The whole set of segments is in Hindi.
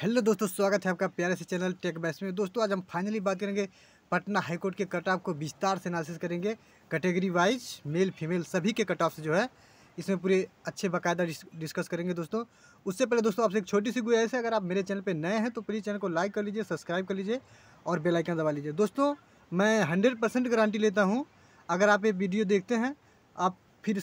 हेलो दोस्तों स्वागत है आपका प्यारे से चैनल टेक बैस में दोस्तों आज हम फाइनली बात करेंगे पटना हाईकोर्ट के कट ऑफ को विस्तार से एनालिसिस करेंगे कैटेगरी वाइज मेल फीमेल सभी के कट ऑफ से जो है इसमें पूरे अच्छे बाकायदा डिस्कस करेंगे दोस्तों उससे पहले दोस्तों आपसे एक छोटी सी गुजारिश है अगर आप मेरे चैनल पर नए हैं तो प्लीज़ चैनल को लाइक कर लीजिए सब्सक्राइब कर लीजिए और बेलाइकन दबा लीजिए दोस्तों मैं हंड्रेड परसेंट गारंटी लेता हूँ अगर आप ये वीडियो देखते हैं आप फिर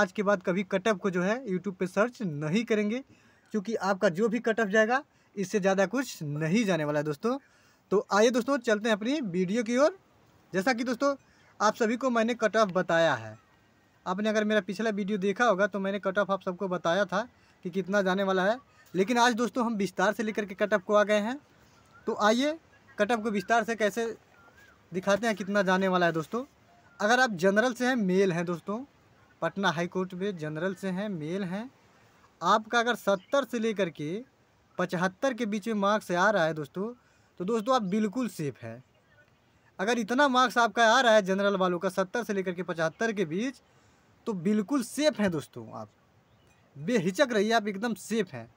आज के बाद कभी कटअप को जो है यूट्यूब पर सर्च नहीं करेंगे क्योंकि आपका जो भी कटअप जाएगा इससे ज़्यादा कुछ नहीं जाने वाला है दोस्तों तो आइए दोस्तों चलते हैं अपनी वीडियो की ओर जैसा कि दोस्तों आप सभी को मैंने कट ऑफ बताया है आपने अगर मेरा पिछला वीडियो देखा होगा तो मैंने कट ऑफ आप सबको बताया था कि कितना जाने वाला है लेकिन आज दोस्तों हम विस्तार से लेकर के कट ऑफ को आ गए हैं तो आइए कट ऑफ को विस्तार से कैसे दिखाते हैं कितना जाने वाला है दोस्तों अगर आप जनरल से हैं मेल हैं दोस्तों पटना हाईकोर्ट में जनरल से हैं मेल हैं आपका अगर सत्तर से लेकर के पचहत्तर के बीच में मार्क्स आ रहा है दोस्तों तो दोस्तों आप बिल्कुल सेफ हैं अगर इतना मार्क्स आपका आ रहा है जनरल वालों का सत्तर से लेकर के पचहत्तर के बीच तो बिल्कुल सेफ हैं दोस्तों आप बेहिचक रहिए आप एकदम सेफ हैं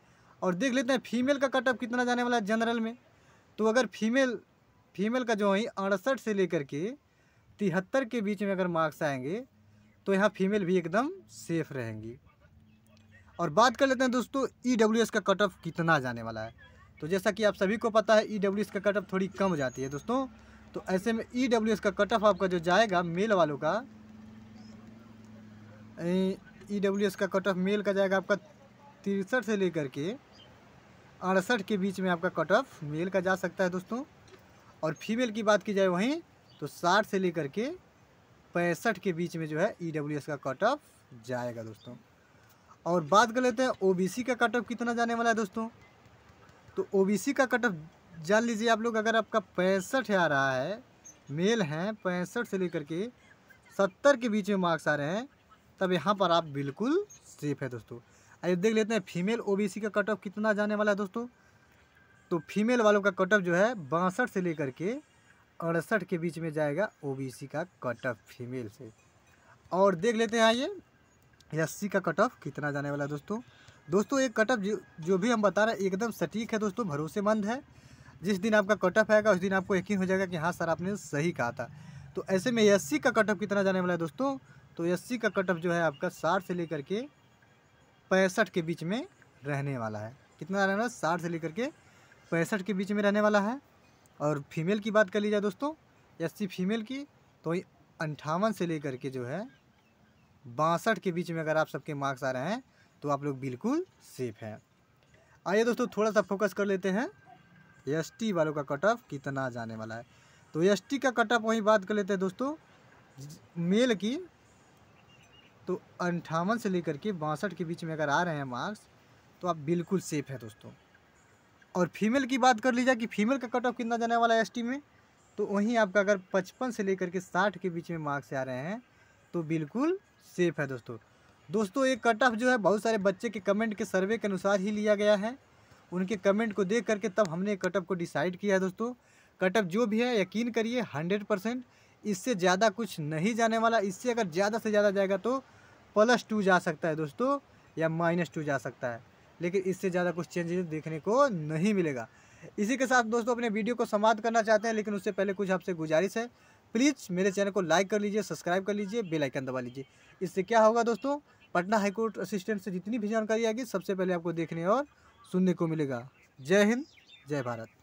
और देख लेते हैं फीमेल का कटअप कितना जाने वाला है जनरल में तो अगर फीमेल फीमेल का जो है अड़सठ से लेकर के तिहत्तर के बीच में अगर मार्क्स आएंगे तो यहाँ फीमेल भी एकदम सेफ रहेंगी और बात कर लेते हैं दोस्तों ई e का कट ऑफ कितना जाने वाला है तो जैसा कि आप सभी को पता है ई e का कट ऑफ थोड़ी कम जाती है दोस्तों तो ऐसे में ई e का कट ऑफ आपका जो जाएगा मेल वालों का ई का कट ऑफ मेल का जाएगा आपका तिरसठ से लेकर के अड़सठ के बीच में आपका कट ऑफ मेल का जा सकता है दोस्तों और फीमेल की बात की जाए वहीं तो साठ से लेकर के पैंसठ के बीच में जो है ई का कट ऑफ जाएगा दोस्तों और बात कर लेते हैं ओबीसी का कट ऑफ कितना जाने वाला है दोस्तों तो ओबीसी का कट ऑफ जान लीजिए आप लोग अगर आपका पैंसठ आ रहा है मेल हैं पैंसठ से लेकर के सत्तर के बीच में मार्क्स आ रहे हैं तब यहाँ पर आप बिल्कुल सेफ है दोस्तों आइए देख लेते हैं फीमेल ओ का कट ऑफ कितना जाने वाला है दोस्तों तो फीमेल वालों का कट ऑफ जो है बासठ से लेकर के अड़सठ के बीच में जाएगा ओबीसी का कट ऑफ फीमेल से और देख लेते हैं आइए एससी का कट ऑफ कितना जाने वाला है दोस्तों दोस्तों ये कट ऑफ जो, जो भी हम बता रहे हैं एकदम सटीक है दोस्तों भरोसेमंद है जिस दिन आपका कट ऑफ आएगा उस दिन आपको यकीन हो जाएगा कि हाँ सर आपने सही कहा था तो ऐसे में एस का कट ऑफ कितना जाने वाला है दोस्तों तो एस का कट ऑफ जो है आपका साठ से लेकर के पैंसठ के बीच में रहने वाला है कितना रहने वाला साठ से लेकर के पैंसठ के बीच में रहने वाला है और फीमेल की बात कर ली जाए दोस्तों एस फीमेल की तो अंठावन से लेकर के जो है बासठ के बीच में अगर आप सबके मार्क्स आ रहे हैं तो आप लोग बिल्कुल सेफ हैं आइए दोस्तों थोड़ा सा फोकस कर लेते हैं एस टी वालों का कट ऑफ कितना जाने वाला है तो एस टी का कट ऑफ वहीं बात कर लेते हैं दोस्तों मेल की तो अंठावन से लेकर के बासठ के बीच में अगर आ रहे हैं मार्क्स तो आप बिल्कुल सेफ़ हैं दोस्तों और फीमेल की बात कर लीजिए कि फीमेल का कट ऑफ कितना जाने वाला है एस में तो वहीं आपका अगर पचपन से लेकर के साठ के बीच में मार्क्स आ रहे हैं तो बिल्कुल सेफ है दोस्तों दोस्तों ये कट ऑफ जो है बहुत सारे बच्चे के कमेंट के सर्वे के अनुसार ही लिया गया है उनके कमेंट को देख करके तब हमने कट ऑफ को डिसाइड किया है दोस्तों कट ऑफ जो भी है यकीन करिए हंड्रेड परसेंट इससे ज़्यादा कुछ नहीं जाने वाला इससे अगर ज़्यादा से ज़्यादा जाएगा तो प्लस टू जा सकता है दोस्तों या माइनस टू जा सकता है लेकिन इससे ज़्यादा कुछ चेंजेस देखने को नहीं मिलेगा इसी के साथ दोस्तों अपने वीडियो को समाप्त करना चाहते हैं लेकिन उससे पहले कुछ आपसे गुजारिश है प्लीज़ मेरे चैनल को लाइक कर लीजिए सब्सक्राइब कर लीजिए बेल आइकन दबा लीजिए इससे क्या होगा दोस्तों पटना हाईकोर्ट असिस्टेंट से जितनी भी जानकारी आएगी सबसे पहले आपको देखने और सुनने को मिलेगा जय हिंद जय भारत